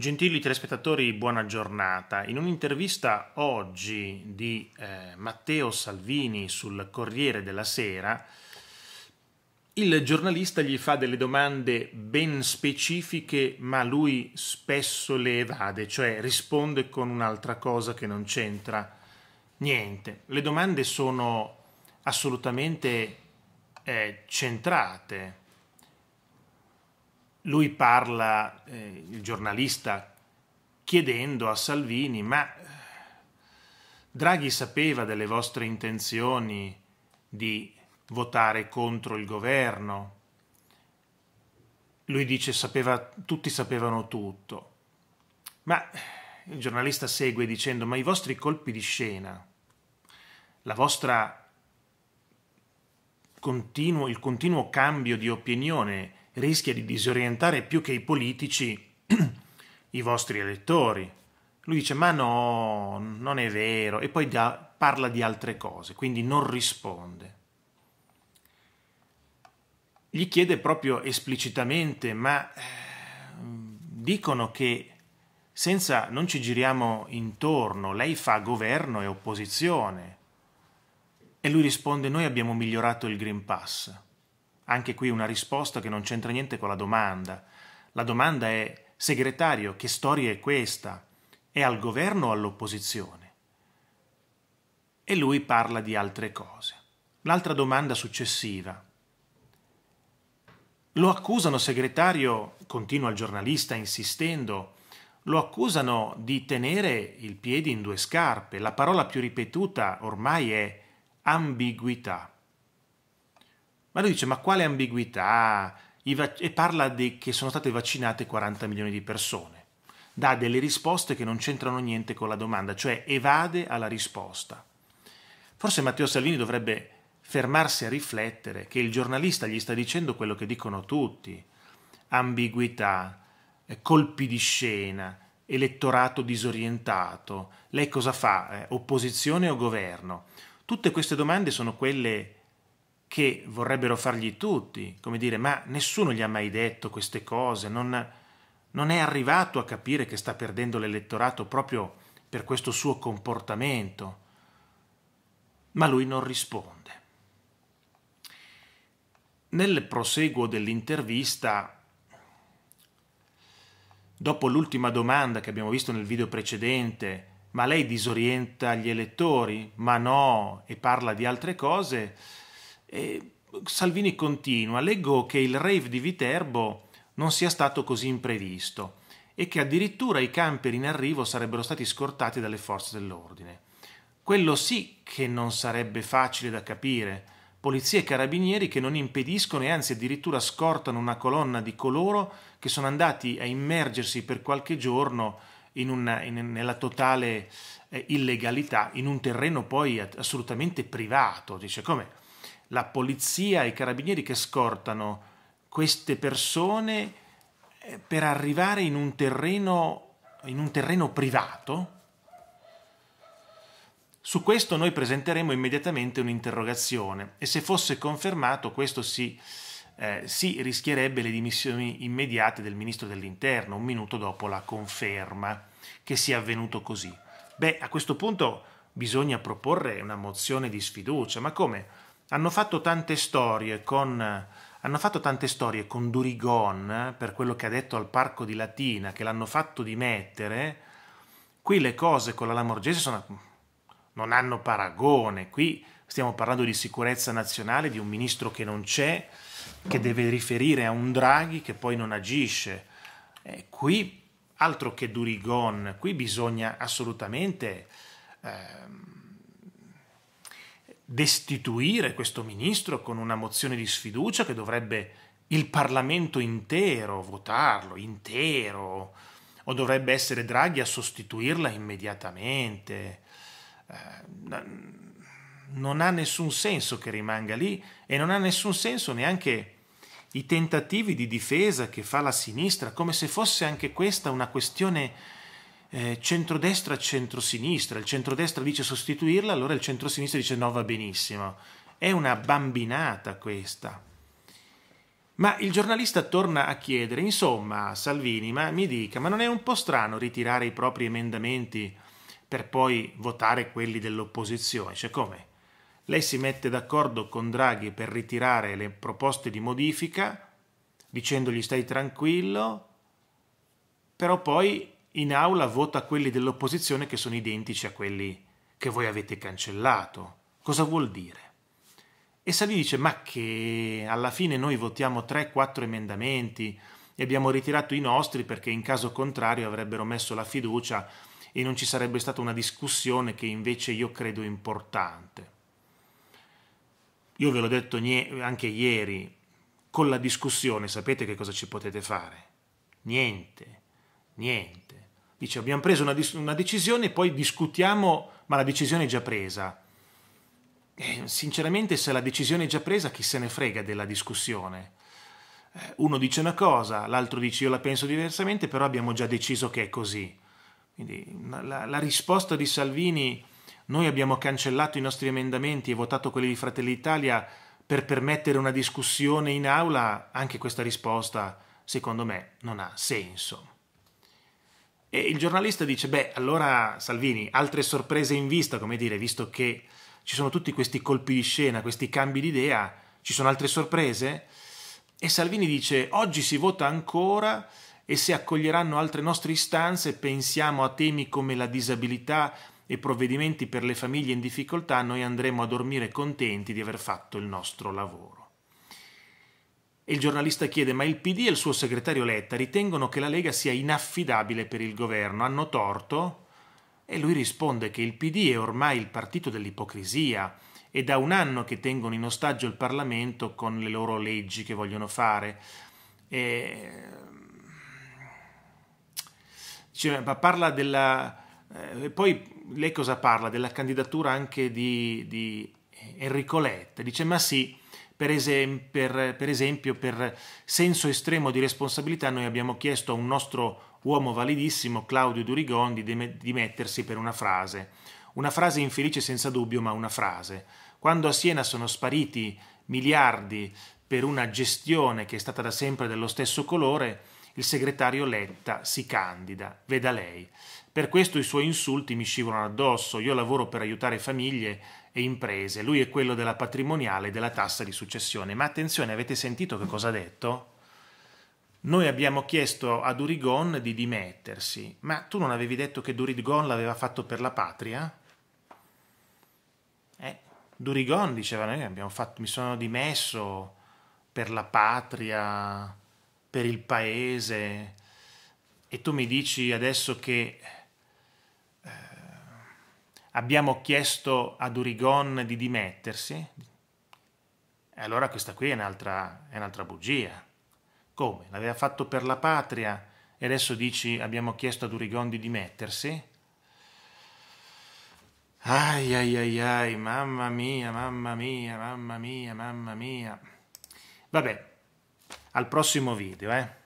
Gentili telespettatori, buona giornata. In un'intervista oggi di eh, Matteo Salvini sul Corriere della Sera, il giornalista gli fa delle domande ben specifiche, ma lui spesso le evade, cioè risponde con un'altra cosa che non c'entra niente. Le domande sono assolutamente eh, centrate lui parla, eh, il giornalista, chiedendo a Salvini, ma eh, Draghi sapeva delle vostre intenzioni di votare contro il governo? Lui dice, sapeva, tutti sapevano tutto. Ma eh, il giornalista segue dicendo, ma i vostri colpi di scena, la vostra continuo, il continuo cambio di opinione, rischia di disorientare più che i politici i vostri elettori. Lui dice ma no, non è vero e poi da, parla di altre cose, quindi non risponde. Gli chiede proprio esplicitamente ma ehm, dicono che senza non ci giriamo intorno, lei fa governo e opposizione. E lui risponde noi abbiamo migliorato il Green Pass. Anche qui una risposta che non c'entra niente con la domanda. La domanda è, segretario, che storia è questa? È al governo o all'opposizione? E lui parla di altre cose. L'altra domanda successiva. Lo accusano, segretario, continua il giornalista insistendo, lo accusano di tenere il piede in due scarpe. La parola più ripetuta ormai è ambiguità. Ma lui dice, ma quale ambiguità? e parla di, che sono state vaccinate 40 milioni di persone. Dà delle risposte che non c'entrano niente con la domanda, cioè evade alla risposta. Forse Matteo Salvini dovrebbe fermarsi a riflettere che il giornalista gli sta dicendo quello che dicono tutti. Ambiguità, eh, colpi di scena, elettorato disorientato. Lei cosa fa? Eh, opposizione o governo? Tutte queste domande sono quelle che vorrebbero fargli tutti, come dire, ma nessuno gli ha mai detto queste cose, non, non è arrivato a capire che sta perdendo l'elettorato proprio per questo suo comportamento, ma lui non risponde. Nel proseguo dell'intervista dopo l'ultima domanda che abbiamo visto nel video precedente, ma lei disorienta gli elettori? Ma no, e parla di altre cose. E Salvini continua, leggo che il rave di Viterbo non sia stato così imprevisto e che addirittura i camper in arrivo sarebbero stati scortati dalle forze dell'ordine. Quello sì che non sarebbe facile da capire. Polizie e carabinieri che non impediscono e anzi addirittura scortano una colonna di coloro che sono andati a immergersi per qualche giorno in una, in, nella totale eh, illegalità, in un terreno poi assolutamente privato. Dice come? la polizia e i carabinieri che scortano queste persone eh, per arrivare in un terreno, in un terreno privato? Su questo noi presenteremo immediatamente un'interrogazione e se fosse confermato questo si, eh, si, rischierebbe le dimissioni immediate del ministro dell'interno un minuto dopo la conferma che sia avvenuto così. Beh, a questo punto bisogna proporre una mozione di sfiducia, ma come? hanno fatto tante storie con hanno fatto tante storie con Durigon per quello che ha detto al parco di Latina, che l'hanno fatto dimettere. Qui le cose con la Lamorgese sono, non hanno paragone. Qui stiamo parlando di sicurezza nazionale, di un ministro che non c'è, che deve riferire a un Draghi che poi non agisce. Eh, qui altro che Durigon, qui bisogna assolutamente. Ehm, destituire questo ministro con una mozione di sfiducia che dovrebbe il Parlamento intero votarlo, intero, o dovrebbe essere Draghi a sostituirla immediatamente. Eh, non ha nessun senso che rimanga lì e non ha nessun senso neanche i tentativi di difesa che fa la sinistra, come se fosse anche questa una questione eh, centrodestra centrosinistra, il centrodestra dice sostituirla, allora il centrosinistra dice no va benissimo. È una bambinata questa. Ma il giornalista torna a chiedere, insomma, Salvini, ma mi dica, ma non è un po' strano ritirare i propri emendamenti per poi votare quelli dell'opposizione? Cioè come? Lei si mette d'accordo con Draghi per ritirare le proposte di modifica, dicendogli stai tranquillo, però poi in aula vota quelli dell'opposizione che sono identici a quelli che voi avete cancellato. Cosa vuol dire? E Salvini dice, ma che alla fine noi votiamo 3-4 emendamenti e abbiamo ritirato i nostri perché in caso contrario avrebbero messo la fiducia e non ci sarebbe stata una discussione che invece io credo importante. Io ve l'ho detto anche ieri, con la discussione sapete che cosa ci potete fare? Niente. Niente. Dice, abbiamo preso una, una decisione e poi discutiamo, ma la decisione è già presa. E sinceramente, se la decisione è già presa, chi se ne frega della discussione? Eh, uno dice una cosa, l'altro dice io la penso diversamente, però abbiamo già deciso che è così. Quindi la, la risposta di Salvini, noi abbiamo cancellato i nostri emendamenti e votato quelli di Fratelli Italia per permettere una discussione in aula, anche questa risposta, secondo me, non ha senso. E il giornalista dice, beh, allora Salvini, altre sorprese in vista, come dire, visto che ci sono tutti questi colpi di scena, questi cambi di idea, ci sono altre sorprese? E Salvini dice, oggi si vota ancora e se accoglieranno altre nostre istanze, pensiamo a temi come la disabilità e provvedimenti per le famiglie in difficoltà, noi andremo a dormire contenti di aver fatto il nostro lavoro il giornalista chiede: Ma il PD e il suo segretario Letta ritengono che la Lega sia inaffidabile per il governo? Hanno torto? E lui risponde che il PD è ormai il partito dell'ipocrisia. È da un anno che tengono in ostaggio il Parlamento con le loro leggi che vogliono fare. E... Cioè, parla della. Eh, e poi lei cosa parla? Della candidatura anche di, di Enrico Letta. Dice: Ma sì per, esem- per, per esempio, per senso estremo di responsabilità, noi abbiamo chiesto a un nostro uomo validissimo, Claudio Durigon, di dimettersi per una frase. Una frase infelice senza dubbio, ma una frase. Quando a Siena sono spariti miliardi per una gestione che è stata da sempre dello stesso colore, il segretario Letta si candida, veda lei. Per questo i suoi insulti mi scivolano addosso, io lavoro per aiutare famiglie e imprese. Lui è quello della patrimoniale e della tassa di successione. Ma attenzione, avete sentito che cosa ha detto? Noi abbiamo chiesto a Durigon di dimettersi, ma tu non avevi detto che Durigon l'aveva fatto per la patria? Eh, Durigon diceva, noi abbiamo fatto, mi sono dimesso per la patria, per il paese, e tu mi dici adesso che abbiamo chiesto ad Urigon di dimettersi, E allora questa qui è un'altra, è un'altra bugia. Come? L'aveva fatto per la patria e adesso dici abbiamo chiesto ad Urigon di dimettersi? Ai ai ai ai, mamma mia, mamma mia, mamma mia, mamma mia. Vabbè, al prossimo video, eh.